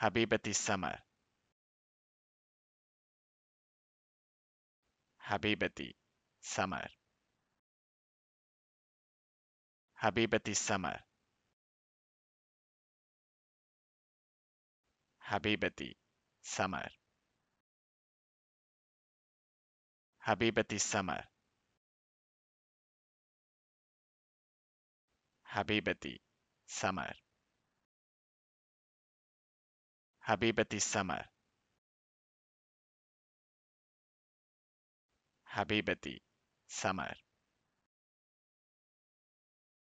Habibati Samar. Habibati Samar. Habibati Samar. Habibati Samar. Habibati Samar. Samar. Habibati Samar. Habibati Samar. Samar.